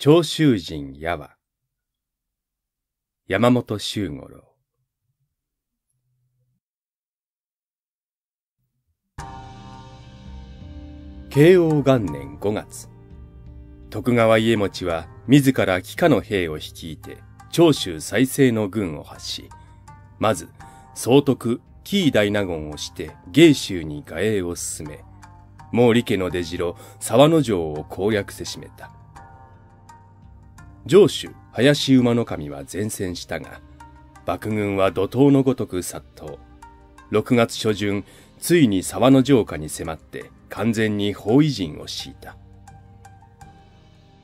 長州人やは、山本周五郎。慶応元年5月、徳川家持は自ら帰化の兵を率いて長州再生の軍を発し、まず総督紀伊大納言をして芸州に外営を進め、毛利家の出城沢之城を攻略せしめた。城主林馬の神は善戦したが、幕軍は怒涛のごとく殺到。6月初旬、ついに沢の城下に迫って完全に包囲陣を敷いた。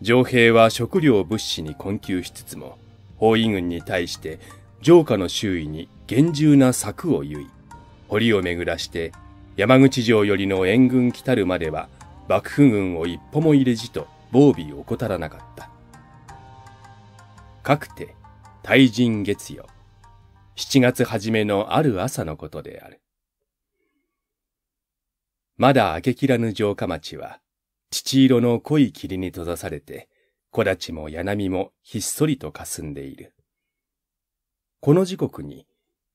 城兵は食料物資に困窮しつつも、包囲軍に対して城下の周囲に厳重な柵を結い、堀を巡らして山口城よりの援軍来たるまでは幕府軍を一歩も入れじと防備を怠らなかった。かくて、対人月曜、七月初めのある朝のことである。まだ明けきらぬ城下町は、父色の濃い霧に閉ざされて、木立も柳もひっそりと霞んでいる。この時刻に、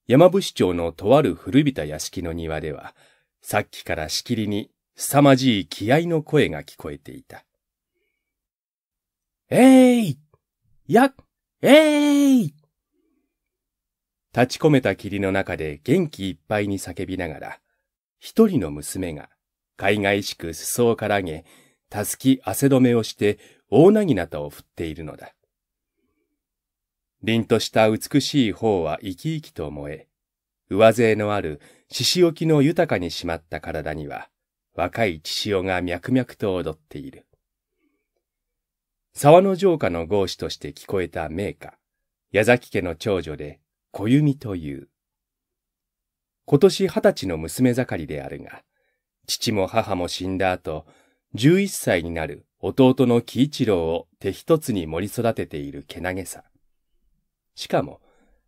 山伏町のとある古びた屋敷の庭では、さっきからしきりに凄まじい気合の声が聞こえていた。えい、ー、やっえい、ー、立ち込めた霧の中で元気いっぱいに叫びながら、一人の娘が、海外しく裾をからげ、たすき汗止めをして大なぎなたを振っているのだ。凛とした美しい方は生き生きと燃え、上背のある獅子置きの豊かにしまった体には、若い血潮が脈々と踊っている。沢の城下の豪子として聞こえた名家、矢崎家の長女で、小弓という。今年二十歳の娘盛りであるが、父も母も死んだ後、11歳になる弟の喜一郎を手一つに盛り育てているけなげさ。しかも、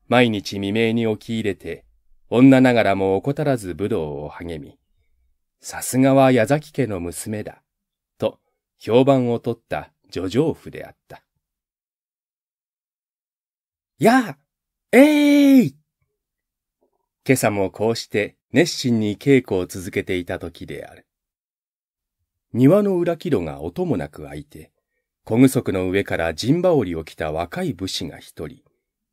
毎日未明に起き入れて、女ながらも怠らず武道を励み、さすがは矢崎家の娘だ、と評判を取った叙情婦であった。やあえい、ー、今朝もこうして熱心に稽古を続けていた時である。庭の裏木戸が音もなく開いて、小具足の上から陣羽織を着た若い武士が一人、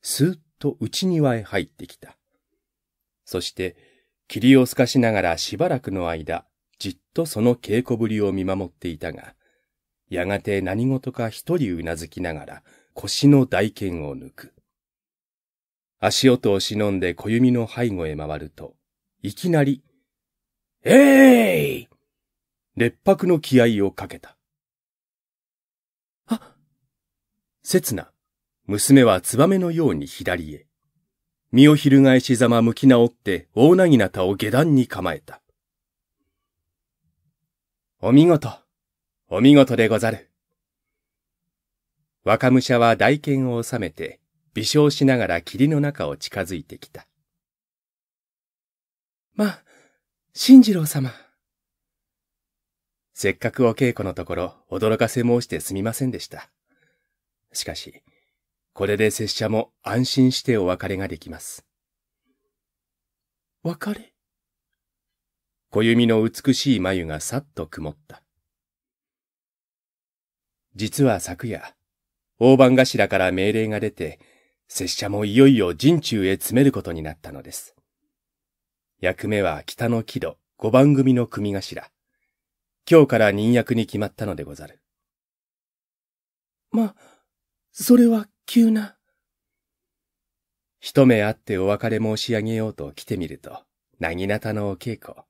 すーっと内庭へ入ってきた。そして、霧を透かしながらしばらくの間、じっとその稽古ぶりを見守っていたが、やがて何事か一人うなずきながら腰の大剣を抜く。足音を忍んで小弓の背後へ回ると、いきなり、えい、ー、烈白の気合をかけた。あ刹那、娘はツバメのように左へ。身を翻しざま向き直って大なぎなたを下段に構えた。お見事。お見事でござる。若武者は大剣を収めて、微笑しながら霧の中を近づいてきた。ま、新次郎様。せっかくお稽古のところ、驚かせ申してすみませんでした。しかし、これで拙者も安心してお別れができます。別れ小弓の美しい眉がさっと曇った。実は昨夜、大番頭から命令が出て、拙者もいよいよ陣中へ詰めることになったのです。役目は北の木戸五番組の組頭。今日から任役に決まったのでござる。ま、それは急な。一目会ってお別れ申し上げようと来てみると、なぎなたのお稽古。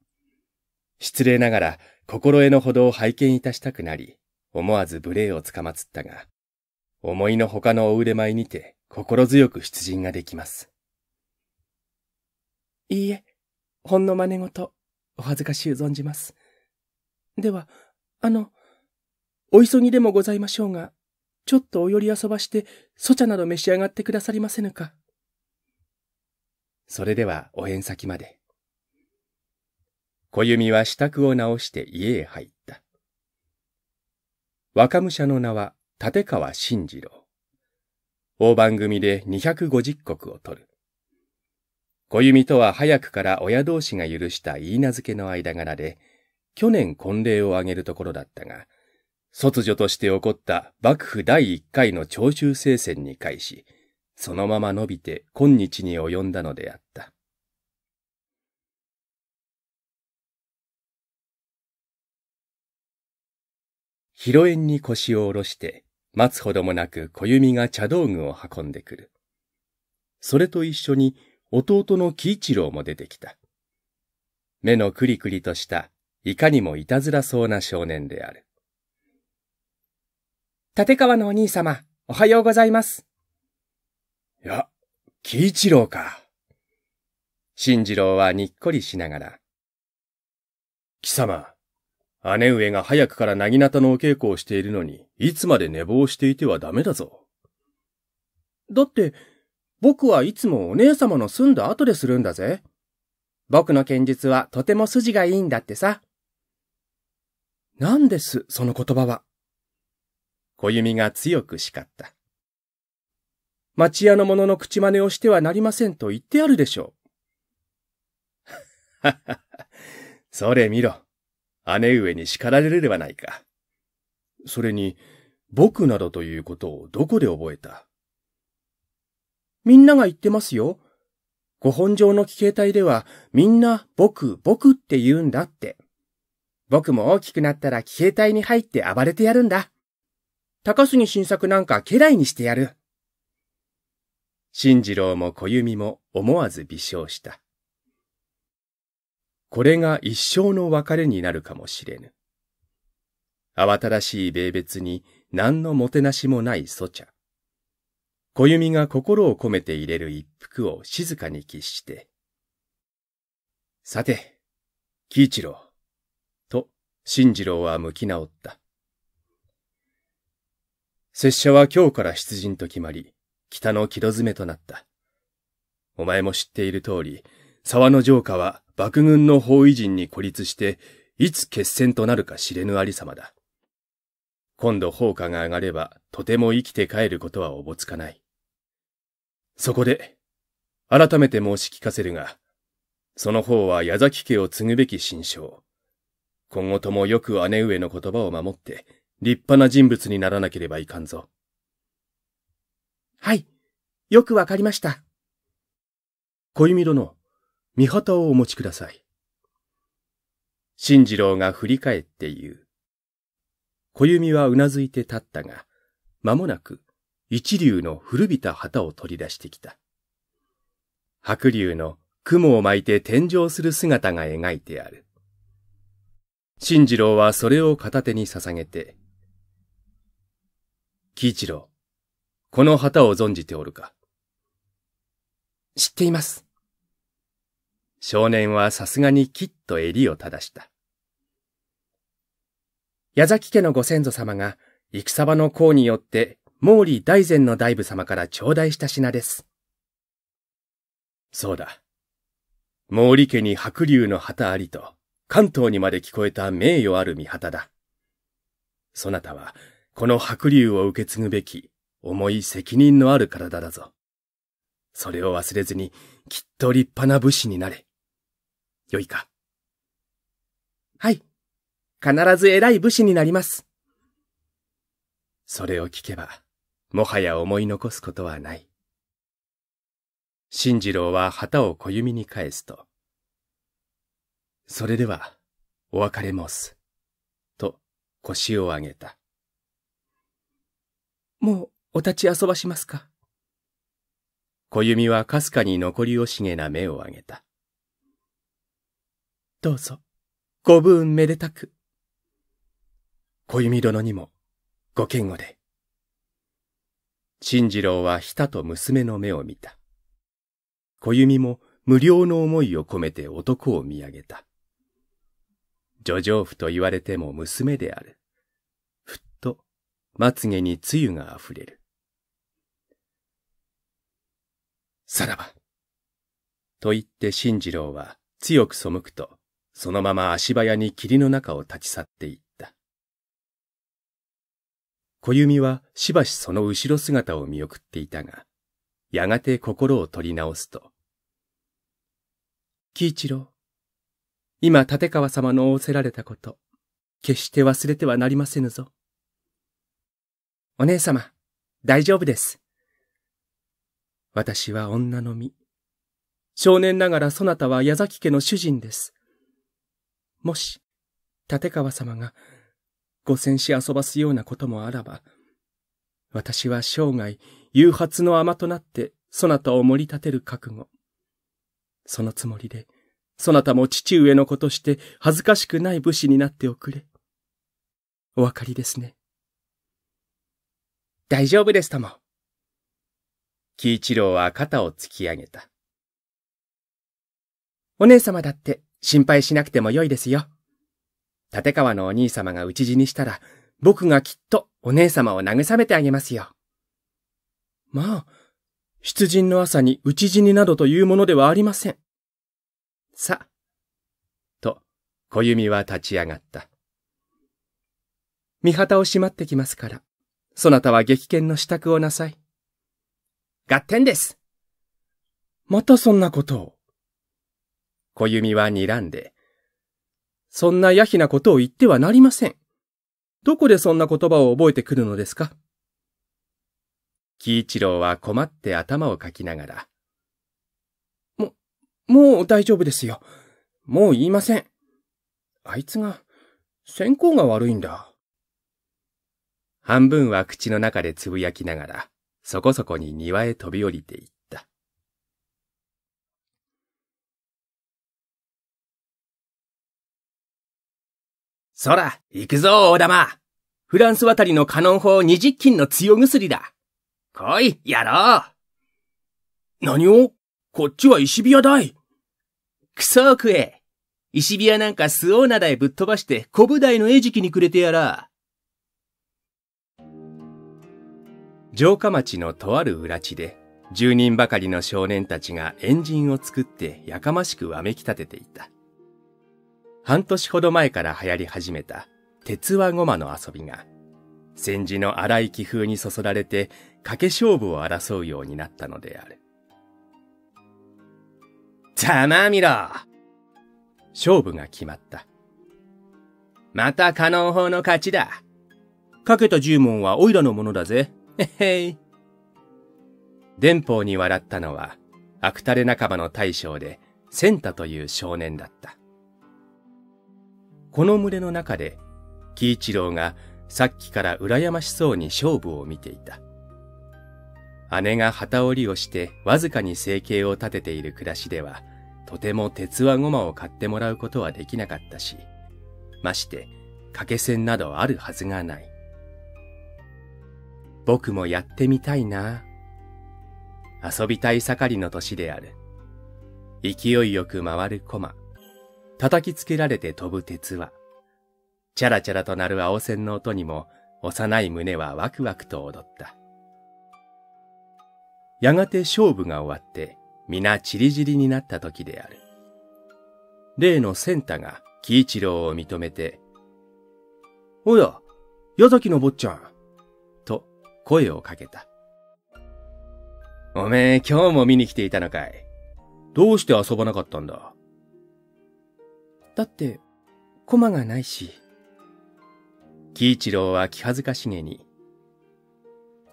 失礼ながら心得のほどを拝見いたしたくなり、思わず無礼をつかまつったが、思いの他のお腕前にて心強く出陣ができます。いいえ、ほんの真似事、お恥ずかしゅう存じます。では、あの、お急ぎでもございましょうが、ちょっとおより遊ばして、そ茶など召し上がってくださりませぬか。それでは、お縁先まで。小弓は支度を直して家へ入った。若武者の名は立川慎次郎。大番組で250国を取る。小弓とは早くから親同士が許した言い名付けの間柄で、去年婚礼を挙げるところだったが、卒女として起こった幕府第一回の長州聖戦に返し、そのまま伸びて今日に及んだのであった。広縁に腰を下ろして、待つほどもなく小弓が茶道具を運んでくる。それと一緒に弟の喜一郎も出てきた。目のクリクリとした、いかにもいたずらそうな少年である。立川のお兄様、おはようございます。いや、喜一郎か。新次郎はにっこりしながら。貴様、姉上が早くからなぎなたのお稽古をしているのに、いつまで寝坊していてはダメだぞ。だって、僕はいつもお姉様の住んだ後でするんだぜ。僕の剣術はとても筋がいいんだってさ。なんです、その言葉は。小弓が強く叱った。町屋の者の口真似をしてはなりませんと言ってあるでしょう。ははは、それ見ろ。姉上に叱られるではないか。それに、僕などということをどこで覚えたみんなが言ってますよ。ご本上の奇形体では、みんな僕、僕って言うんだって。僕も大きくなったら奇形体に入って暴れてやるんだ。高杉晋作なんか家来にしてやる。新次郎も小弓も思わず微笑した。これが一生の別れになるかもしれぬ。慌ただしい米別に何のもてなしもない祖茶。小弓が心を込めて入れる一服を静かに喫して。さて、喜一郎。と、新次郎は向き直った。拙者は今日から出陣と決まり、北の木戸詰めとなった。お前も知っている通り、沢の城下は幕軍の包囲陣に孤立して、いつ決戦となるか知れぬありさまだ。今度砲火が上がれば、とても生きて帰ることはおぼつかない。そこで、改めて申し聞かせるが、その方は矢崎家を継ぐべき心象。今後ともよく姉上の言葉を守って、立派な人物にならなければいかんぞ。はい、よくわかりました。小弓殿。見旗をお持ちください。新次郎が振り返って言う。小弓はうなずいて立ったが、間もなく一流の古びた旗を取り出してきた。白竜の雲を巻いて天井する姿が描いてある。新次郎はそれを片手に捧げて、喜一郎、この旗を存じておるか知っています。少年はさすがにきっと襟を正した。矢崎家のご先祖様が、戦場の功によって、毛利大善の大部様から頂戴した品です。そうだ。毛利家に白竜の旗ありと、関東にまで聞こえた名誉ある御旗だ。そなたは、この白竜を受け継ぐべき、重い責任のある体だぞ。それを忘れずに、きっと立派な武士になれ。よいか。はい。必ず偉い武士になります。それを聞けば、もはや思い残すことはない。新次郎は旗を小弓に返すと、それでは、お別れ申す。と、腰を上げた。もう、お立ち遊ばしますか。小弓はかすかに残り惜しげな目を上げた。どうぞ、ご武運めでたく。小弓殿にも、ご堅護で。新次郎はひたと娘の目を見た。小弓も無料の思いを込めて男を見上げた。女情婦と言われても娘である。ふっと、まつげに露が溢れる。さらば。と言って新次郎は強く背くと、そのまま足早に霧の中を立ち去っていった。小弓はしばしその後ろ姿を見送っていたが、やがて心を取り直すと、喜一郎、今立川様の仰せられたこと、決して忘れてはなりませぬぞ。お姉様、大丈夫です。私は女の身。少年ながらそなたは矢崎家の主人です。もし、立川様が、ご戦死遊ばすようなこともあらば、私は生涯、誘発の甘となって、そなたを盛り立てる覚悟。そのつもりで、そなたも父上の子として恥ずかしくない武士になっておくれ。お分かりですね。大丈夫ですとも。喜一郎は肩を突き上げた。お姉様だって心配しなくてもよいですよ。立川のお兄様が討ち死にしたら、僕がきっとお姉様を慰めてあげますよ。まあ、出陣の朝に討ち死になどというものではありません。さ、と、小弓は立ち上がった。見旗をしまってきますから、そなたは激剣の支度をなさい。合点ですまたそんなことを。小弓は睨んで。そんなやひなことを言ってはなりません。どこでそんな言葉を覚えてくるのですか喜一郎は困って頭をかきながら。も、もう大丈夫ですよ。もう言いません。あいつが、先行が悪いんだ。半分は口の中でつぶやきながら、そこそこに庭へ飛び降りていった。そら、行くぞ、大玉。フランス渡りのカノン砲二十金の強薬だ。来い、やろう。何をこっちは石火屋だい。クソ食え。石火屋なんかスオーナダへぶっ飛ばして小舞台の餌食にくれてやら。城下町のとある裏地で、住人ばかりの少年たちがエンジンを作ってやかましくわめき立てていた。半年ほど前から流行り始めた鉄輪ゴマの遊びが、戦時の荒い気風にそそられて、賭け勝負を争うようになったのである。ざまみろ勝負が決まった。また可能法の勝ちだ。かけた十文はオイラのものだぜ。へっへい。電報に笑ったのは、クタレ仲間の大将で、センタという少年だった。この群れの中で、喜一郎がさっきから羨ましそうに勝負を見ていた。姉が旗織りをしてわずかに生計を立てている暮らしでは、とても鉄輪ごまを買ってもらうことはできなかったし、まして掛け線などあるはずがない。僕もやってみたいな。遊びたい盛りの年である。勢いよく回る駒。叩きつけられて飛ぶ鉄は、チャラチャラとなる青線の音にも、幼い胸はワクワクと踊った。やがて勝負が終わって、皆チりジりになった時である。例のセンタが喜一郎を認めて、おや、矢崎の坊ちゃん、と声をかけた。おめえ今日も見に来ていたのかい。どうして遊ばなかったんだだって、駒がないし。喜一郎は気恥ずかしげに。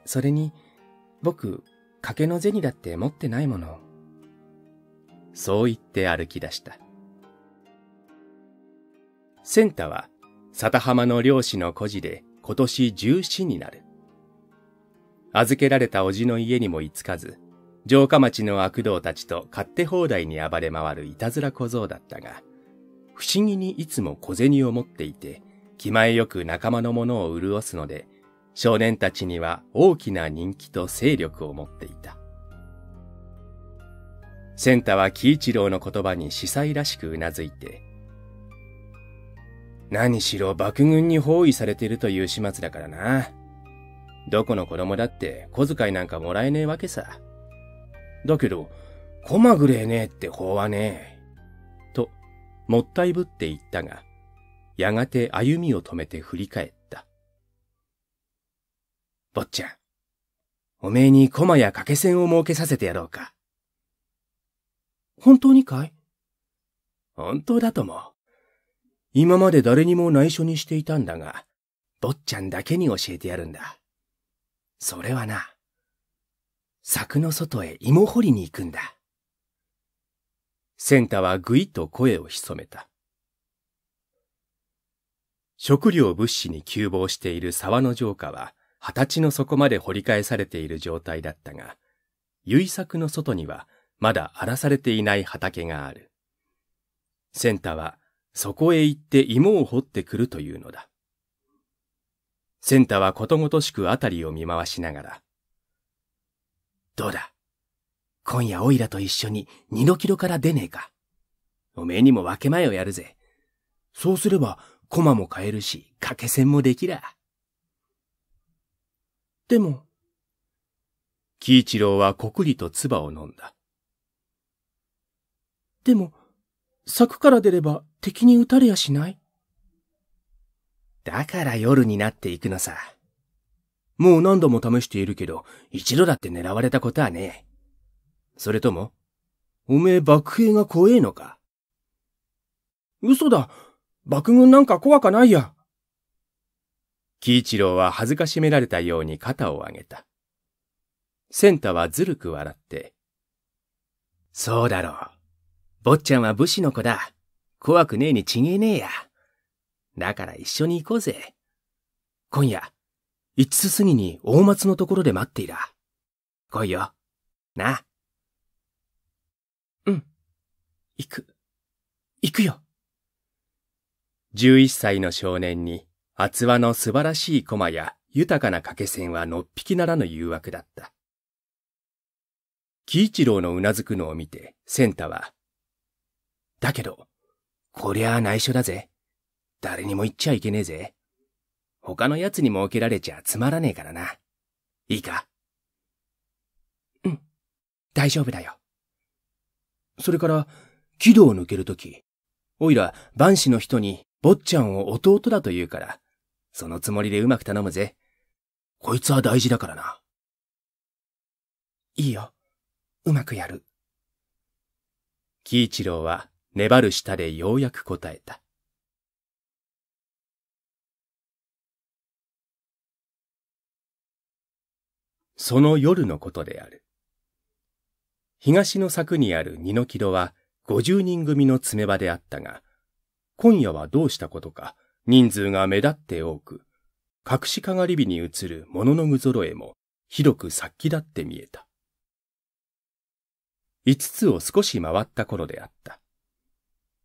それに、僕、賭けの銭だって持ってないもの。そう言って歩き出した。センタは、佐浜の漁師の孤児で今年十七になる。預けられたおじの家にも居つかず、城下町の悪童たちと勝手放題に暴れ回るいたずら小僧だったが、不思議にいつも小銭を持っていて、気前よく仲間のものを潤すので、少年たちには大きな人気と勢力を持っていた。センタは喜一郎の言葉に司祭らしくうなずいて、何しろ幕軍に包囲されているという始末だからな。どこの子供だって小遣いなんかもらえねえわけさ。だけど、こまぐれねえって法はねえ。もったいぶって言ったが、やがて歩みを止めて振り返った。坊ちゃん、おめえに駒や掛け線を設けさせてやろうか。本当にかい本当だとも。今まで誰にも内緒にしていたんだが、坊ちゃんだけに教えてやるんだ。それはな、柵の外へ芋掘りに行くんだ。センタはぐいと声を潜めた。食料物資に急防している沢の城下は、二十歳の底まで掘り返されている状態だったが、結作の外にはまだ荒らされていない畑がある。センタはそこへ行って芋を掘ってくるというのだ。センタはことごとしくあたりを見回しながら、どうだ今夜オイラと一緒に二のキロから出ねえか。おめえにも分け前をやるぜ。そうすれば、コマも買えるし、掛け線もできら。でも。喜一郎はこくりと唾を飲んだ。でも、柵から出れば敵に撃たれやしないだから夜になっていくのさ。もう何度も試しているけど、一度だって狙われたことはねえ。それとも、おめえ爆兵が怖えのか嘘だ爆軍なんか怖かないや喜一郎は恥ずかしめられたように肩を上げた。センタはずるく笑って。そうだろう。坊ちゃんは武士の子だ。怖くねえにちげえねえや。だから一緒に行こうぜ。今夜、一つ過ぎに大松のところで待っていら。来いよ。な。行く。行くよ。11歳の少年に、厚和の素晴らしい駒や豊かな掛け線はのっぴきならぬ誘惑だった。喜一郎のうなずくのを見て、センタは、だけど、こりゃあ内緒だぜ。誰にも言っちゃいけねえぜ。他の奴に設けられちゃつまらねえからな。いいかうん。大丈夫だよ。それから、軌道を抜けるとき、おいら、万死の人に、坊ちゃんを弟だと言うから、そのつもりでうまく頼むぜ。こいつは大事だからな。いいよ。うまくやる。喜一郎は、粘る舌でようやく答えた。その夜のことである。東の柵にある二の木戸は、五十人組の爪場であったが、今夜はどうしたことか、人数が目立って多く、隠しかがり火に映る物の具揃えも、ひどく殺気立って見えた。五つを少し回った頃であった。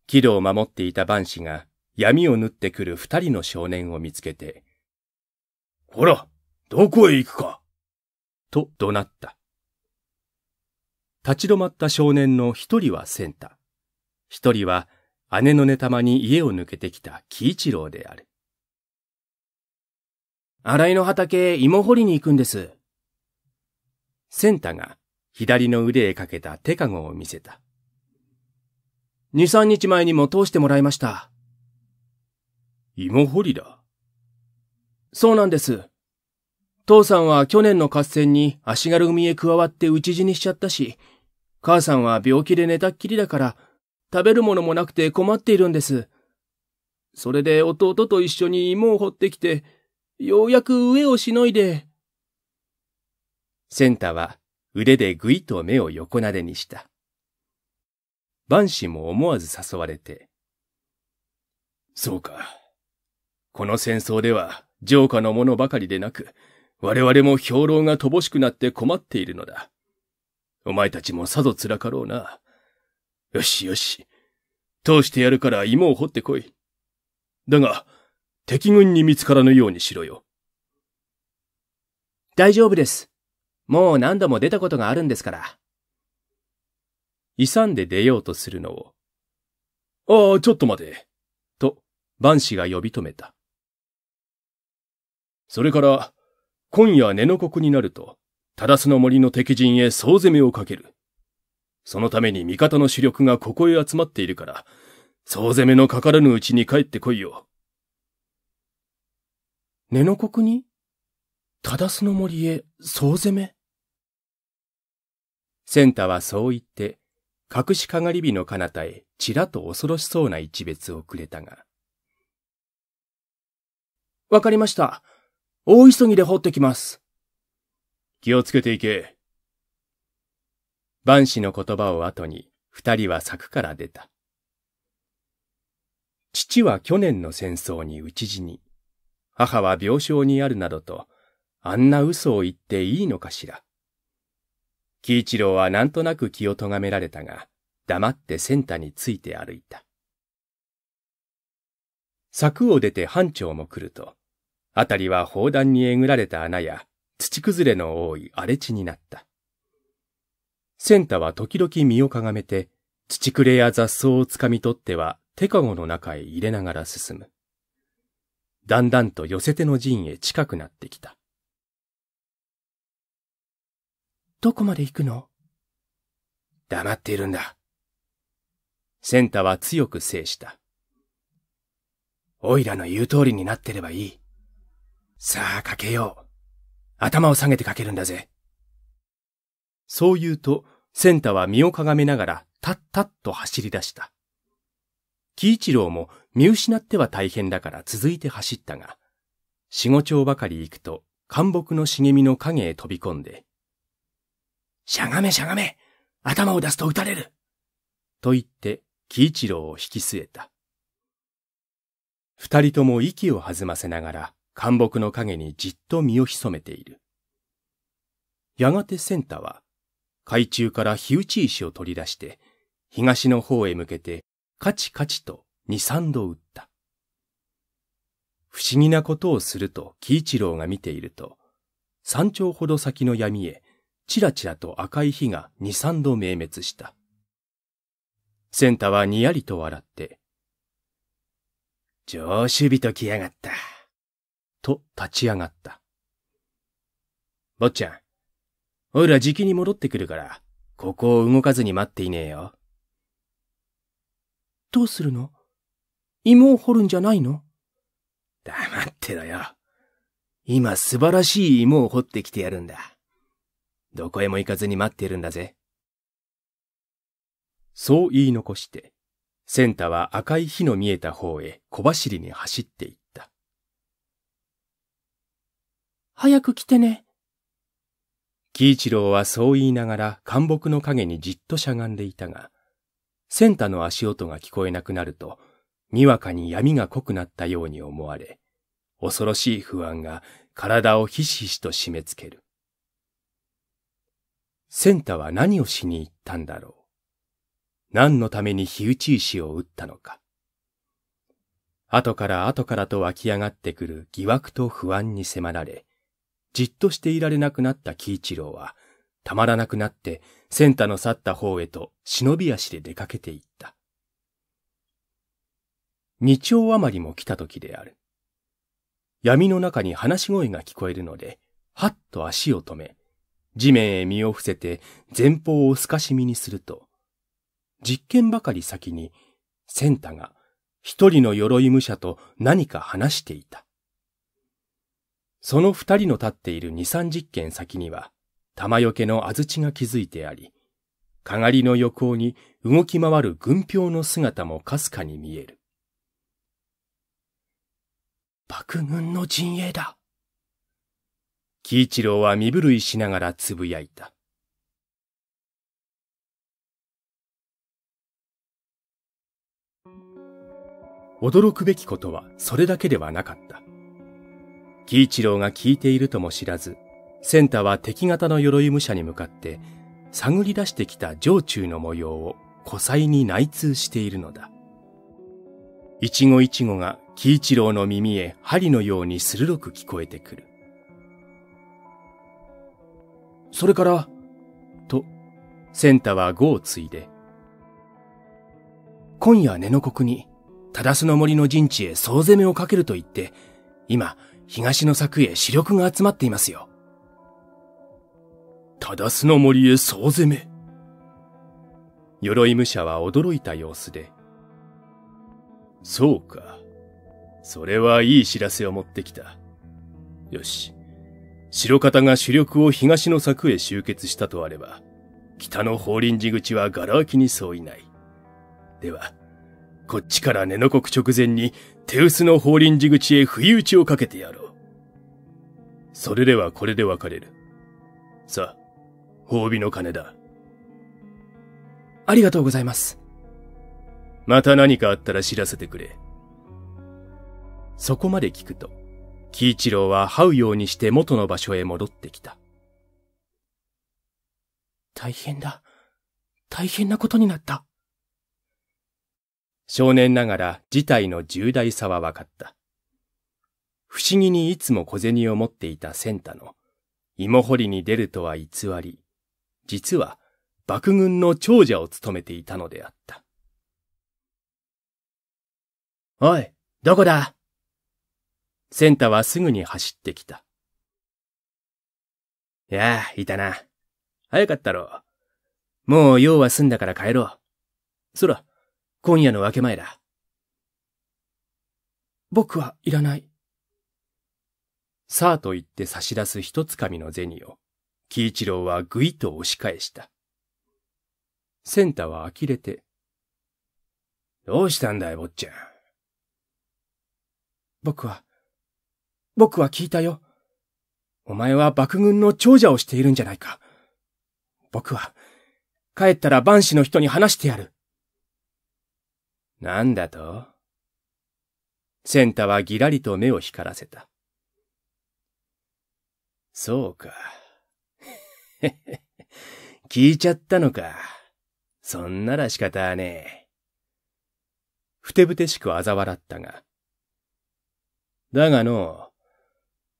木戸を守っていた番士が闇を縫ってくる二人の少年を見つけて、ほら、どこへ行くかと怒鳴った。立ち止まった少年の一人はセンタ。一人は姉の寝たまに家を抜けてきた喜一郎である。荒井の畑へ芋掘りに行くんです。センタが左の腕へかけた手籠を見せた。二三日前にも通してもらいました。芋掘りだ。そうなんです。父さんは去年の合戦に足軽組へ加わって討ち死にしちゃったし、母さんは病気で寝たっきりだから、食べるものもなくて困っているんです。それで弟と一緒に芋を掘ってきて、ようやく上をしのいで。センタは腕でぐいと目を横なでにした。万氏も思わず誘われて。そうか。この戦争では、城下の者ばかりでなく、我々も兵糧が乏しくなって困っているのだ。お前たちもさぞ辛かろうな。よしよし。通してやるから芋を掘ってこい。だが、敵軍に見つからぬようにしろよ。大丈夫です。もう何度も出たことがあるんですから。勇んで出ようとするのを。ああ、ちょっと待て。と、万氏が呼び止めた。それから、今夜寝の国になると、忠須の森の敵陣へ総攻めをかける。そのために味方の主力がここへ集まっているから、総攻めのかからぬうちに帰ってこいよ。寝の国に忠須の森へ総攻めセンタはそう言って、隠しかがり火の彼方へちらっと恐ろしそうな一別をくれたが。わかりました。大急ぎで掘ってきます。気をつけていけ。万氏の言葉を後に、二人は柵から出た。父は去年の戦争に討ち死に、母は病床にあるなどと、あんな嘘を言っていいのかしら。喜一郎はなんとなく気を咎められたが、黙ってセンターについて歩いた。柵を出て班長も来ると、あたりは砲弾にえぐられた穴や土崩れの多い荒れ地になった。センタは時々身をかがめて、土くれや雑草をつかみ取っては手かごの中へ入れながら進む。だんだんと寄せての陣へ近くなってきた。どこまで行くの黙っているんだ。センタは強く制した。おいらの言う通りになってればいい。さあ、かけよう。頭を下げてかけるんだぜ。そう言うと、センタは身をかがめながら、たったっと走り出した。喜一郎も見失っては大変だから続いて走ったが、四五町ばかり行くと、干木の茂みの影へ飛び込んで、しゃがめしゃがめ頭を出すと撃たれると言って、喜一郎を引き据えた。二人とも息を弾ませながら、干木の影にじっと身を潜めている。やがてセンタは、海中から火打ち石を取り出して、東の方へ向けて、カチカチと二三度打った。不思議なことをすると喜一郎が見ていると、山頂ほど先の闇へ、ちらちらと赤い火が二三度明滅した。センタはにやりと笑って、上手人来やがった。と立ち上がった。坊ちゃん、おいらじきに戻ってくるから、ここを動かずに待っていねえよ。どうするの芋を掘るんじゃないの黙ってろよ。今素晴らしい芋を掘ってきてやるんだ。どこへも行かずに待ってるんだぜ。そう言い残して、センタは赤い火の見えた方へ小走りに走っていった。早く来てね。喜一郎はそう言いながら干木の陰にじっとしゃがんでいたが、センタの足音が聞こえなくなると、にわかに闇が濃くなったように思われ、恐ろしい不安が体をひしひしと締め付ける。センタは何をしに行ったんだろう。何のために火打ち石を打ったのか。後から後からと湧き上がってくる疑惑と不安に迫られ、じっとしていられなくなった喜一郎は、たまらなくなって、センタの去った方へと忍び足で出かけていった。二丁余りも来た時である。闇の中に話し声が聞こえるので、はっと足を止め、地面へ身を伏せて前方を透かし身にすると、実験ばかり先に、センタが一人の鎧武者と何か話していた。その二人の立っている二三十軒先には、玉よけの安土が築いてあり、かがりの横に動き回る軍票の姿もかすかに見える。爆軍の陣営だ。喜一郎は身震いしながらつぶやいた。驚くべきことはそれだけではなかった。喜一郎が聞いているとも知らず、センタは敵方の鎧武者に向かって、探り出してきた城中の模様を古才に内通しているのだ。一い一ごが喜一郎の耳へ針のように鋭く聞こえてくる。それから、と、センタは語を継いで、今夜根の国に、ただすの森の陣地へ総攻めをかけると言って、今、東の柵へ視力が集まっていますよ。だすの森へ総攻め。鎧武者は驚いた様子で。そうか。それはいい知らせを持ってきた。よし。白方が主力を東の柵へ集結したとあれば、北の法輪寺口はガラ空きに相違ない。では、こっちから根の刻直前に手薄の法輪寺口へ不意打ちをかけてやろう。それではこれで別れる。さあ、褒美の金だ。ありがとうございます。また何かあったら知らせてくれ。そこまで聞くと、喜一郎は這うようにして元の場所へ戻ってきた。大変だ。大変なことになった。少年ながら事態の重大さは分かった。不思議にいつも小銭を持っていたセンタの、芋掘りに出るとは偽り、実は幕軍の長者を務めていたのであった。おい、どこだセンタはすぐに走ってきた。いやあ、いたな。早かったろう。もう用は済んだから帰ろう。そら、今夜の明け前だ。僕はいらない。さあと言って差し出す一つ紙みの銭を、喜一郎はぐいと押し返した。センタは呆れて。どうしたんだい、坊ちゃん。僕は、僕は聞いたよ。お前は幕軍の長者をしているんじゃないか。僕は、帰ったら万死の人に話してやる。なんだとセンタはぎらりと目を光らせた。そうか。聞いちゃったのか。そんなら仕方ねえ。ふてぶてしく嘲笑ったが。だがの、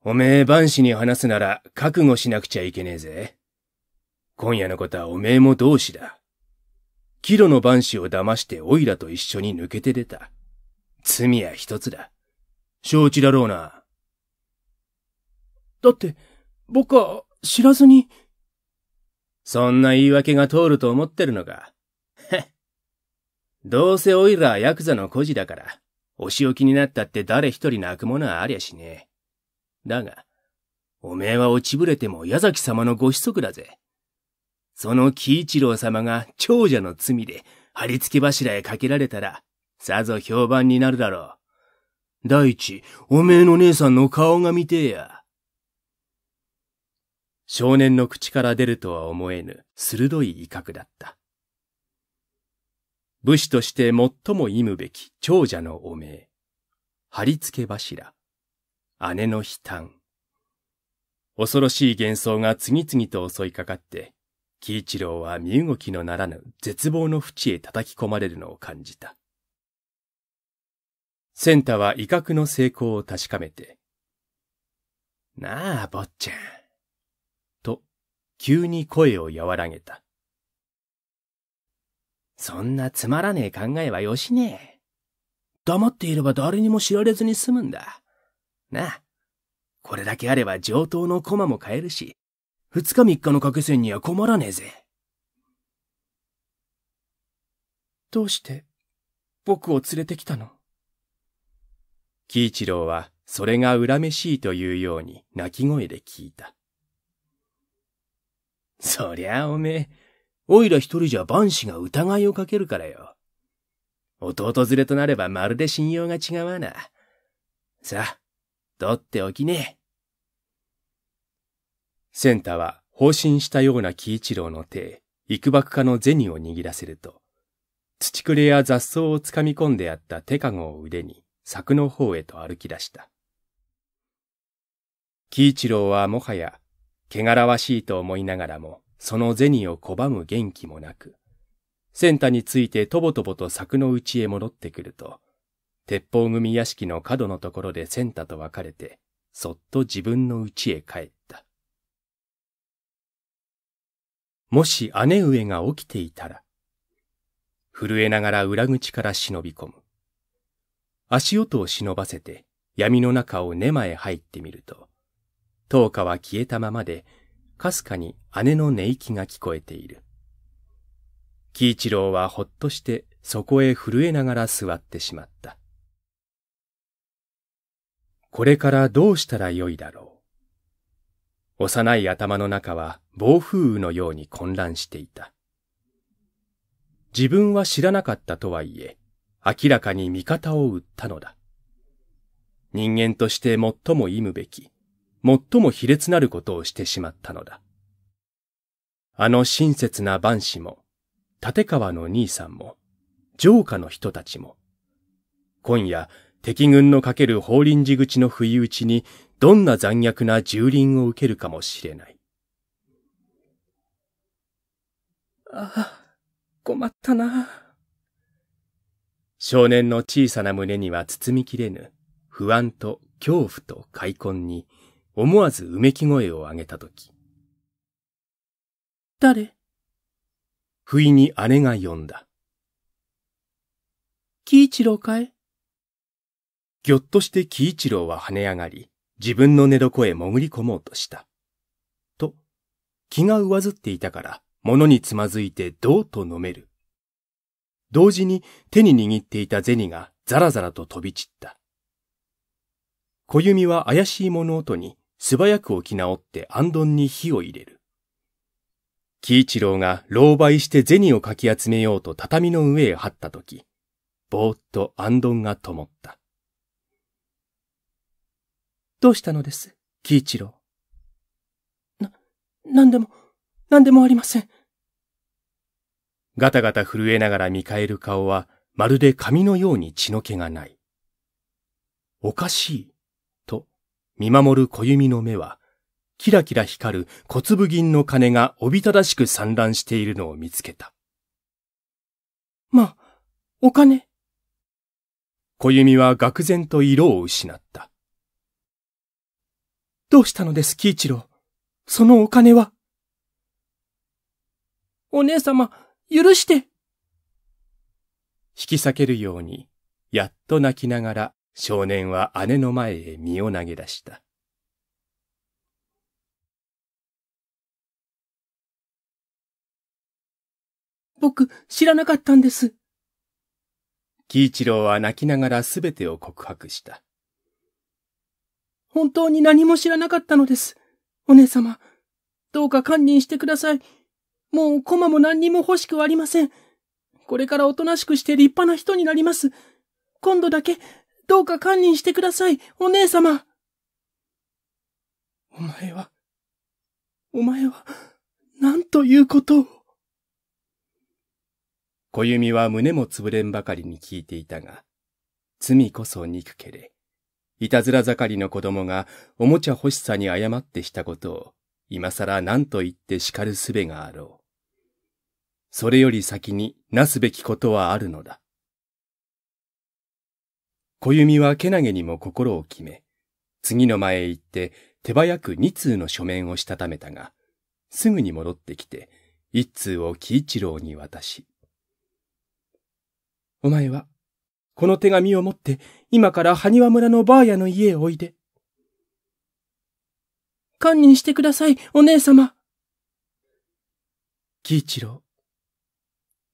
おめえ万死に話すなら覚悟しなくちゃいけねえぜ。今夜のことはおめえも同志だ。キロの番士を騙してオイラと一緒に抜けて出た。罪は一つだ。承知だろうな。だって、僕は知らずに。そんな言い訳が通ると思ってるのか。へっ。どうせオイラはヤクザの孤児だから、お仕置きになったって誰一人泣くものはありゃしねえ。だが、おめえは落ちぶれても矢崎様のご子息だぜ。その喜一郎様が長者の罪で貼り付け柱へかけられたら、さぞ評判になるだろう。第一、おめえの姉さんの顔が見てえや。少年の口から出るとは思えぬ鋭い威嚇だった。武士として最も忌むべき長者の汚名。貼り付け柱。姉の悲嘆。恐ろしい幻想が次々と襲いかかって、喜一郎は身動きのならぬ絶望の淵へ叩き込まれるのを感じた。センタは威嚇の成功を確かめて、なあ、坊ちゃん。と、急に声を和らげた。そんなつまらねえ考えはよしねえ。黙っていれば誰にも知られずに済むんだ。なあ、これだけあれば上等の駒も買えるし、二日三日の掛け線には困らねえぜ。どうして僕を連れてきたの喜一郎はそれが恨めしいというように泣き声で聞いた。そりゃおめえ、おいら一人じゃ万死が疑いをかけるからよ。弟連れとなればまるで信用が違わな。さあ、取っておきねえ。センタは放心したような喜一郎の手、幾幕家の銭を握らせると、土くれや雑草をつかみ込んであった手かごを腕に、柵の方へと歩き出した。喜一郎はもはや、汚らわしいと思いながらも、その銭を拒む元気もなく、センタについてとぼとぼと柵の内へ戻ってくると、鉄砲組屋敷の角のところでセンタと別れて、そっと自分の内へ帰った。もし姉上が起きていたら、震えながら裏口から忍び込む。足音を忍ばせて闇の中を根間へ入ってみると、灯火は消えたままで、かすかに姉の寝息が聞こえている。喜一郎はほっとしてそこへ震えながら座ってしまった。これからどうしたらよいだろう。幼い頭の中は暴風雨のように混乱していた。自分は知らなかったとはいえ、明らかに味方を売ったのだ。人間として最も忌むべき、最も卑劣なることをしてしまったのだ。あの親切な万死も、立川の兄さんも、城下の人たちも、今夜敵軍のかける法輪寺口の不意打ちにどんな残虐な蹂躙を受けるかもしれない。ああ、困ったな。少年の小さな胸には包みきれぬ、不安と恐怖と開墾に、思わずうめき声を上げたとき。誰不意に姉が呼んだ。喜一郎かいぎょっとして喜一郎は跳ね上がり、自分の寝床へ潜り込もうとした。と、気が上ずっていたから、物につまずいてどうと飲める。同時に手に握っていた銭がザラザラと飛び散った。小弓は怪しい物音に素早く起き直って安頓に火を入れる。喜一郎が狼狽して銭をかき集めようと畳の上へ張った時、ぼーっと安頓が灯った。どうしたのです、喜一郎。な、なんでも、なんでもありません。ガタガタ震えながら見返る顔は、まるで紙のように血の気がない。おかしい、と、見守る小弓の目は、キラキラ光る小粒銀の鐘がおびただしく散乱しているのを見つけた。まお金。小弓は愕然と色を失った。どうしたのです、喜一郎。そのお金は。お姉様、許して。引き裂けるように、やっと泣きながら少年は姉の前へ身を投げ出した。僕、知らなかったんです。喜一郎は泣きながらすべてを告白した。本当に何も知らなかったのです。お姉様、どうか堪忍してください。もう駒も何にも欲しくはありません。これからおとなしくして立派な人になります。今度だけ、どうか堪忍してください、お姉様。お前は、お前は、何ということを。小弓は胸もつぶれんばかりに聞いていたが、罪こそ憎けれ、いたずら盛りの子供がおもちゃ欲しさに誤ってしたことを、今更何と言って叱るすべがあろう。それより先になすべきことはあるのだ。小弓はけなげにも心を決め、次の前へ行って手早く二通の書面をしたためたが、すぐに戻ってきて、一通を喜一郎に渡し。お前は、この手紙を持って今から埴輪村のばあやの家へおいで。堪忍してください、お姉様。喜一郎。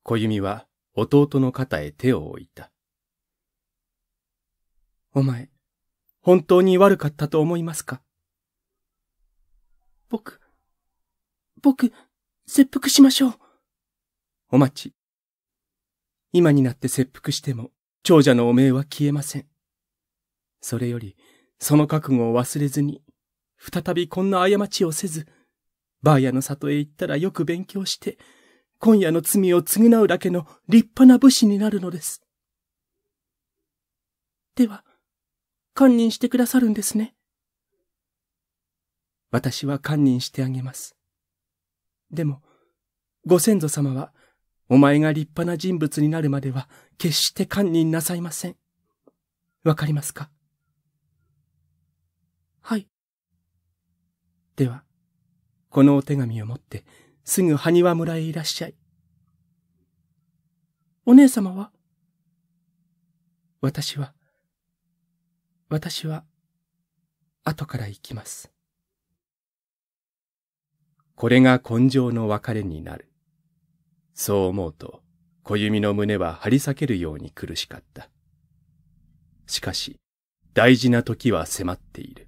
小弓は弟の肩へ手を置いた。お前、本当に悪かったと思いますか僕、僕、切腹しましょう。お待ち。今になって切腹しても、長者の汚名は消えません。それより、その覚悟を忘れずに、再びこんな過ちをせず、バーヤの里へ行ったらよく勉強して、今夜の罪を償うだけの立派な武士になるのです。では、堪忍してくださるんですね。私は堪忍してあげます。でも、ご先祖様は、お前が立派な人物になるまでは、決して堪忍なさいません。わかりますかはい。では、このお手紙を持って、すぐ埴輪村へいらっしゃい。お姉様は私は、私は、後から行きます。これが根性の別れになる。そう思うと、小弓の胸は張り裂けるように苦しかった。しかし、大事な時は迫っている。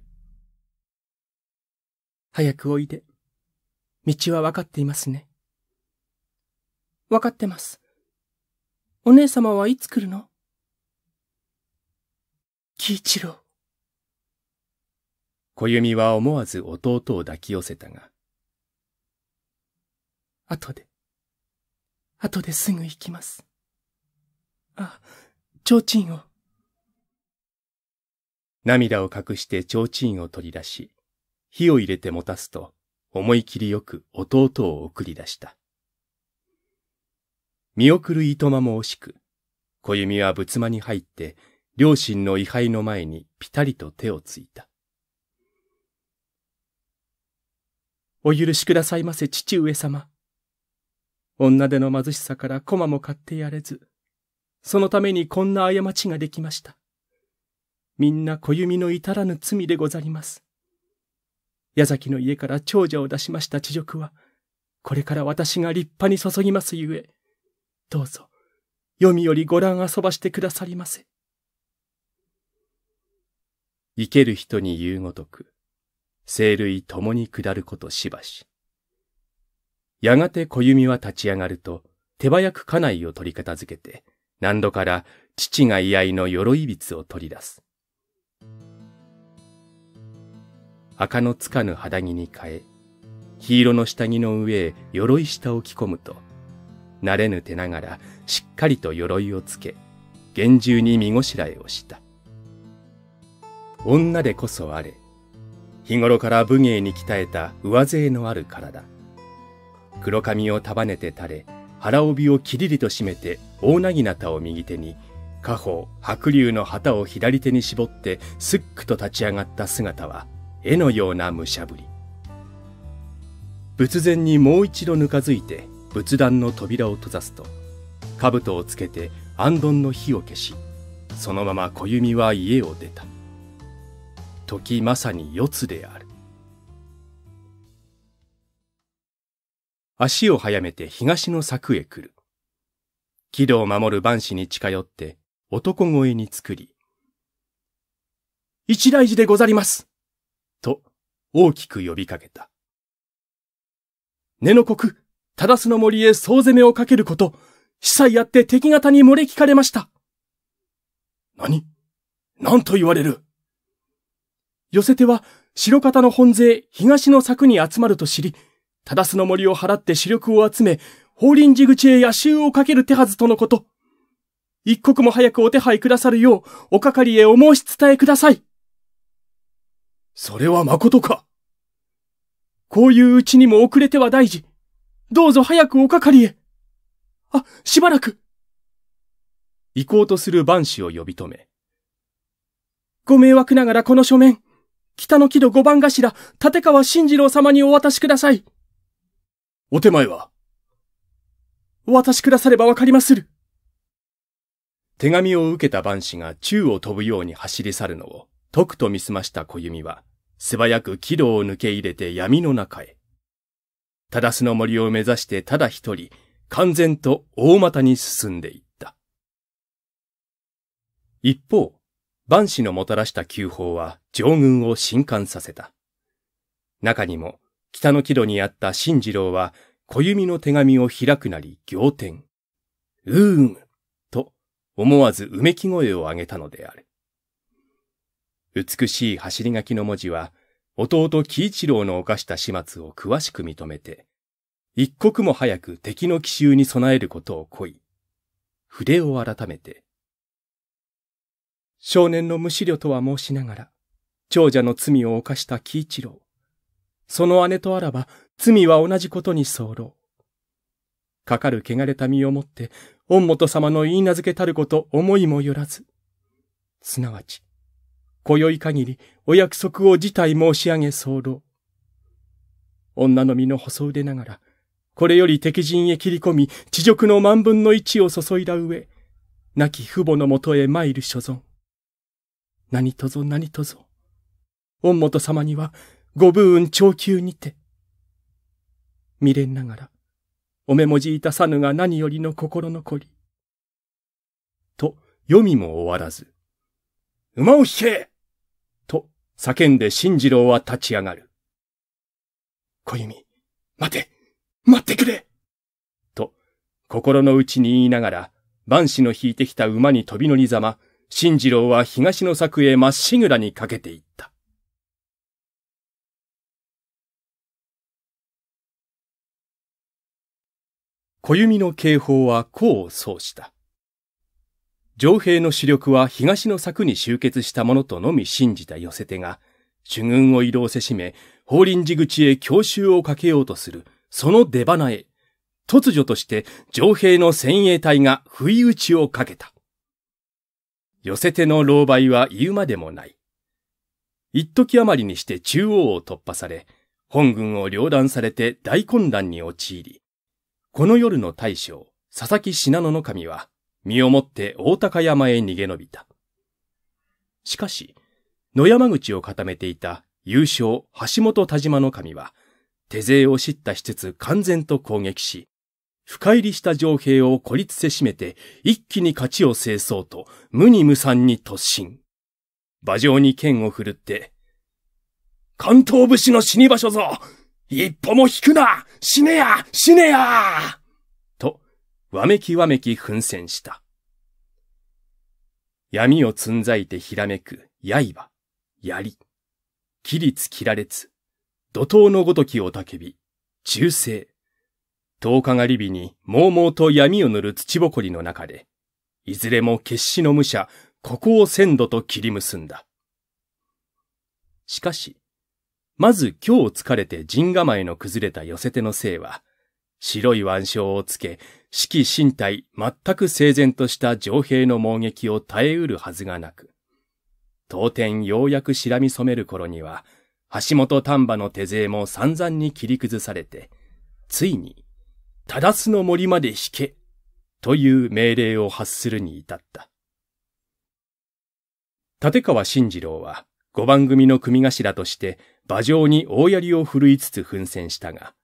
早くおいで。道は分かっていますね。分かってます。お姉様はいつ来るの喜一郎。小弓は思わず弟を抱き寄せたが。後で、後ですぐ行きます。あ、提灯を。涙を隠して提灯を取り出し、火を入れて持たすと、思い切りよく弟を送り出した。見送る糸間も惜しく、小弓は仏間に入って、両親の位牌の前にぴたりと手をついた。お許しくださいませ、父上様。女手の貧しさから駒も買ってやれず、そのためにこんな過ちができました。みんな小弓の至らぬ罪でござります。矢崎の家から長者を出しました地辱は、これから私が立派に注ぎますゆえ、どうぞ、読みよりご覧遊ばしてくださりませ。生ける人に言うごとく、生類共に下ることしばし。やがて小弓は立ち上がると、手早く家内を取り片付けて、何度から父が居合の鎧つを取り出す。赤のつかぬ肌着に変え、黄色の下着の上へ鎧下を着込むと、慣れぬ手ながらしっかりと鎧をつけ、厳重に身ごしらえをした。女でこそあれ、日頃から武芸に鍛えた上背のある体。黒髪を束ねて垂れ、腹帯をきりりと締めて、大なぎなたを右手に、家宝、白竜の旗を左手に絞って、すっくと立ち上がった姿は、絵のような武者ぶり。仏前にもう一度ぬかづいて、仏壇の扉を閉ざすと、兜をつけて、安どんの火を消し、そのまま小弓は家を出た。時まさに四つである。足を早めて東の柵へ来る。木戸を守る万死に近寄って男声に作り、一大事でござりますと大きく呼びかけた。根の国、忠須の森へ総攻めをかけること、司祭やって敵方に漏れ聞かれました。何何と言われる寄せては城方の本勢東の柵に集まると知り、忠須の森を払って主力を集め、法輪寺口へ野衆をかける手はずとのこと。一刻も早くお手配くださるよう、おかかりへお申し伝えください。それは誠か。こういううちにも遅れては大事。どうぞ早くおかかりへ。あ、しばらく。行こうとする万氏を呼び止め。ご迷惑ながらこの書面、北の木戸五番頭、立川慎次郎様にお渡しください。お手前はお渡しくださればわかりまする。手紙を受けた万氏が宙を飛ぶように走り去るのを、とくと見澄ました小弓は、素早く軌道を抜け入れて闇の中へ。ただすの森を目指してただ一人、完全と大股に進んでいった。一方、万氏のもたらした旧砲は上軍を震撼させた。中にも北の木戸にあった新次郎は、小弓の手紙を開くなり仰天。うーん、と思わずうめき声を上げたのである。美しい走り書きの文字は、弟喜一郎の犯した始末を詳しく認めて、一刻も早く敵の奇襲に備えることを恋い、筆を改めて、少年の無視慮とは申しながら、長者の罪を犯した喜一郎。その姉とあらば、罪は同じことに候。かかる汚れた身をもって、御元様の言い名付けたること思いもよらず。すなわち、今宵限りお約束を辞退申し上げ候。女の身の細腕ながら、これより敵陣へ切り込み、地獄の万分の一を注いだ上、亡き父母のもとへ参る所存。何とぞ何とぞ。御元様には、ご武運長久にて。未練ながら、お目もじいたさぬが何よりの心残り。と、読みも終わらず、馬を引けと叫んで新次郎は立ち上がる。小弓、待て待ってくれと、心の内に言いながら、万死の引いてきた馬に飛び乗りざま、新次郎は東の柵へまっしぐらにかけていった。小弓の警報は功を奏した。上兵の主力は東の柵に集結したものとのみ信じた寄せ手が、主軍を移動せしめ、法輪寺口へ強襲をかけようとする、その出花へ、突如として上兵の先鋭隊が不意打ちをかけた。寄せ手の狼狽は言うまでもない。一時余りにして中央を突破され、本軍を両断されて大混乱に陥り、この夜の大将、佐々木信濃の神は、身をもって大高山へ逃げ延びた。しかし、野山口を固めていた優勝橋本田島の神は、手勢を叱咤しつつ完全と攻撃し、深入りした城兵を孤立せしめて一気に勝ちを制そうと無に無三に突進。馬上に剣を振るって、関東武士の死に場所ぞ一歩も引くな死ねや死ねやと、わめきわめき奮戦した。闇をつんざいてひらめく刃、槍、切りつ切られつ、怒涛のごときをたけび、忠誠。十日がり日に、もうもうと闇を塗る土ぼこりの中で、いずれも決死の武者、ここを鮮度と切り結んだ。しかし、まず今日疲れて陣構えの崩れた寄せ手の姓は、白い腕章をつけ、四季身体全く整然とした上兵の猛撃を耐えうるはずがなく、当店ようやく白み染める頃には、橋本丹波の手勢も散々に切り崩されて、ついに、ただすの森まで引け、という命令を発するに至った。立川慎次郎は、五番組の組頭として、馬上に大槍を振るいつつ奮戦したが、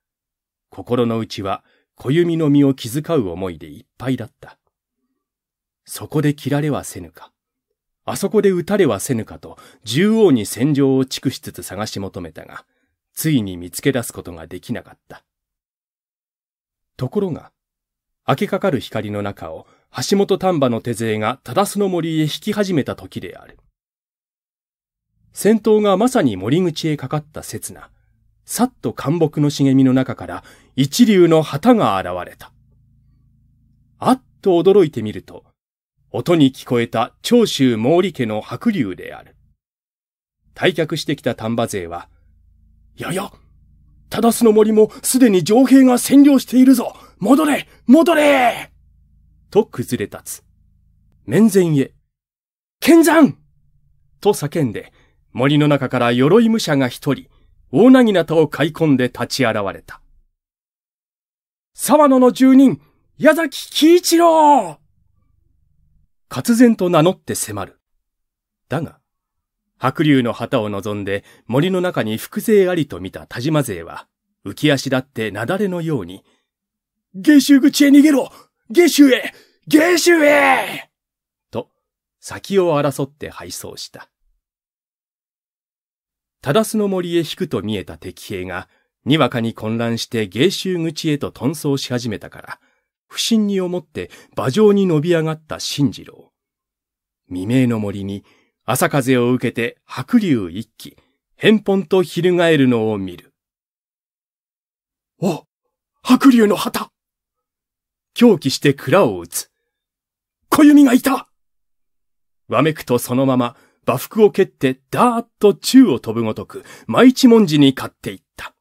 心の内は小弓の身を気遣う思いでいっぱいだった。そこで切られはせぬか。あそこで撃たれはせぬかと、縦横に戦場を築しつつ探し求めたが、ついに見つけ出すことができなかった。ところが、明けかかる光の中を、橋本丹波の手勢が忠須の森へ引き始めた時である。戦闘がまさに森口へかかった刹那、さっと干木の茂みの中から一流の旗が現れた。あっと驚いてみると、音に聞こえた長州毛利家の白竜である。退却してきた丹波勢は、やや、忠須の森もすでに城兵が占領しているぞ戻れ戻れと崩れ立つ。面前へ、剣山と叫んで、森の中から鎧武者が一人、大なぎなたを買い込んで立ち現れた。沢野の住人、矢崎喜一郎活然と名乗って迫る。だが、白竜の旗を望んで森の中に複勢ありと見た田島勢は、浮き足立って雪崩のように、下州口へ逃げろ下州へ下州へと、先を争って敗走した。忠須の森へ引くと見えた敵兵が、にわかに混乱して芸衆口へと奔走し始めたから、不審に思って馬上に伸び上がった新次郎。未明の森に朝風を受けて白竜一騎、偏本と翻るのを見る。お白竜の旗狂気して蔵を打つ。小弓がいたわめくとそのまま馬服を蹴ってダーッと宙を飛ぶごとく、舞一文字に勝っていった。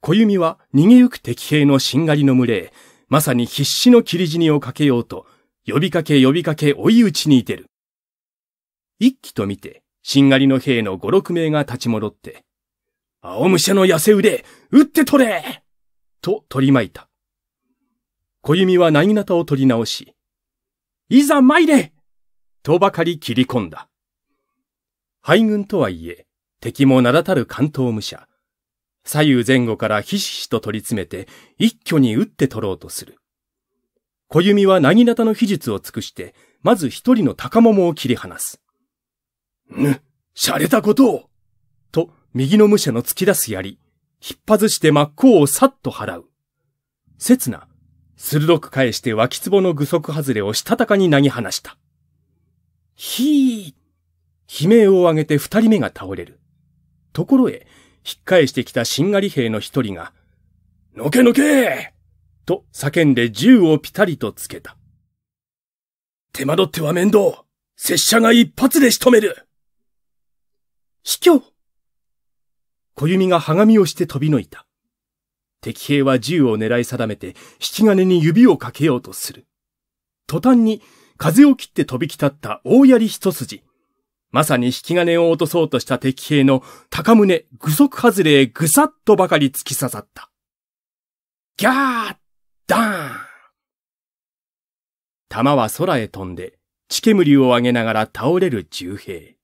小弓は逃げゆく敵兵のしんがりの群れへ、まさに必死の切り死にをかけようと、呼びかけ呼びかけ追い打ちに出る。一気と見て、しんがりの兵の五六名が立ち戻って、青武者の痩せ腕、撃って取れと取り巻いた。小弓はなぎなたを取り直し、いざ参れとばかり切り込んだ。敗軍とはいえ、敵も名だたる関東武者。左右前後からひしひしと取り詰めて、一挙に撃って取ろうとする。小弓はなぎなたの秘術を尽くして、まず一人の高桃を切り離す。ぬ、洒落たことをと、右の武者の突き出す槍、引っ外して真っ向をさっと払う。刹那、鋭く返して脇壺の具足外れをしたたかになぎ放した。ひー悲鳴を上げて二人目が倒れる。ところへ、引っ返してきたシンガリ兵の一人が、のけのけと叫んで銃をピタリとつけた。手間取っては面倒拙者が一発で仕留める死去小弓がはがみをして飛びのいた。敵兵は銃を狙い定めて、引き金に指をかけようとする。途端に、風を切って飛びきたった大槍一筋。まさに引き金を落とそうとした敵兵の高胸具足外れへぐさっとばかり突き刺さった。ギャーダーン弾は空へ飛んで、血煙を上げながら倒れる重兵。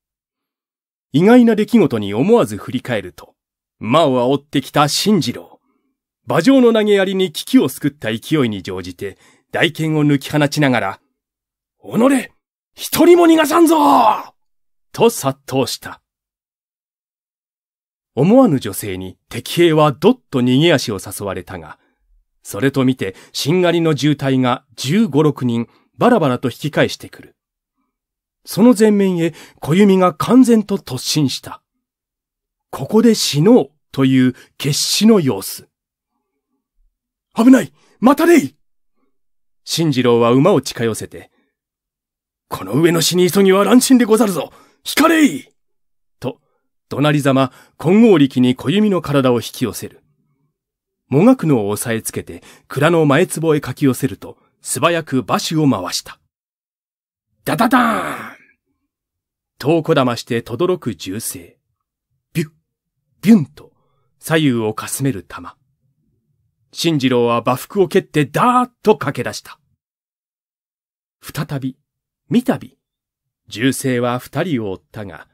意外な出来事に思わず振り返ると、魔を煽ってきた新次郎。馬上の投げ槍に危機を救った勢いに乗じて、大剣を抜き放ちながら、おのれ一人も逃がさんぞと殺到した。思わぬ女性に敵兵はどっと逃げ足を誘われたが、それと見て、しんがりの渋滞が15、6人、バラバラと引き返してくる。その前面へ、小弓が完全と突進した。ここで死のうという決死の様子。危ないまたれい新次郎は馬を近寄せて、この上の死に急ぎは乱心でござるぞ引かれいと、怒鳴りざま、金剛力に小弓の体を引き寄せる。もがくのを押さえつけて、蔵の前壺へかき寄せると、素早く馬首を回した。ダダダーン遠こだまして轟く銃声。ビュッ、ビュンと、左右をかすめる玉。新次郎は馬服を蹴ってダーッと駆け出した。再び、三度、銃声は二人を追ったが、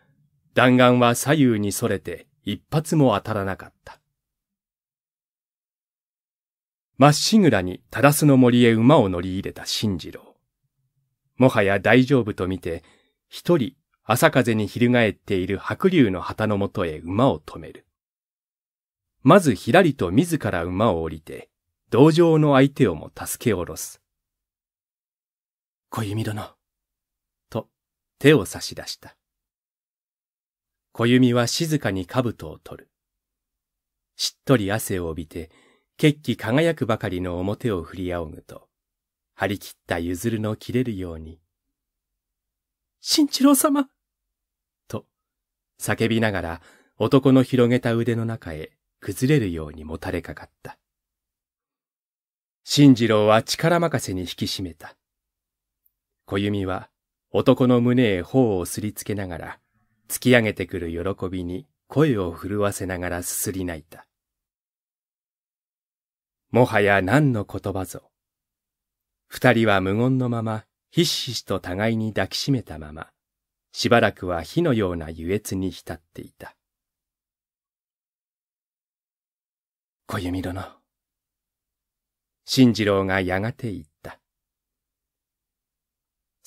弾丸は左右に逸れて一発も当たらなかった。まっしぐらにタラスの森へ馬を乗り入れた新次郎。もはや大丈夫と見て、一人朝風に翻っている白竜の旗のもとへ馬を止める。まずひらりと自ら馬を降りて、道場の相手をも助け下ろす。小弓殿。手を差し出した。小弓は静かに兜を取る。しっとり汗を帯びて、血気輝くばかりの表を振り仰ぐと、張り切ったゆずるの切れるように、新一郎様と、叫びながら男の広げた腕の中へ崩れるようにもたれかかった。新次郎は力任せに引き締めた。小弓は男の胸へ頬をすりつけながら、突き上げてくる喜びに声を震わせながらすすり泣いた。もはや何の言葉ぞ。二人は無言のまま、ひしひしと互いに抱きしめたまま、しばらくは火のような愉越に浸っていた。小弓殿。新次郎がやがて言った。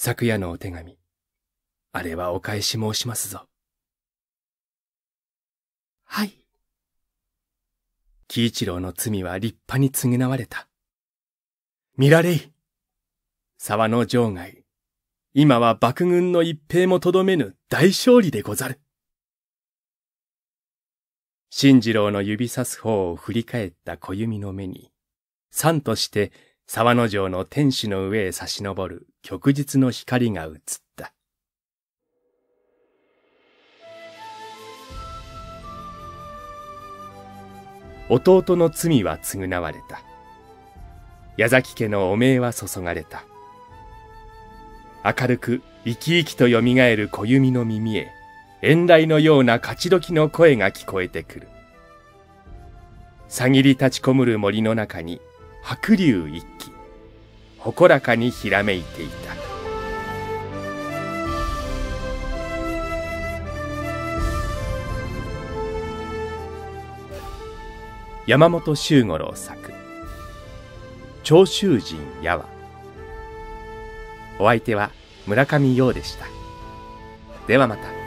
昨夜のお手紙。あれはお返し申しますぞ。はい。喜一郎の罪は立派に償われた。見られい。沢の城外、今は幕軍の一兵もとどめぬ大勝利でござる。新次郎の指さす方を振り返った小弓の目に、三として沢の城の天守の上へ差し上る旭日の光が映った。弟の罪は償われた。矢崎家の汚名は注がれた。明るく生き生きと蘇る小弓の耳へ、遠雷のような勝ち時の声が聞こえてくる。さぎり立ちこむる森の中に白竜一騎。朗らかにひらめいていた山本周五郎作「長州人やわ」お相手は村上陽でしたではまた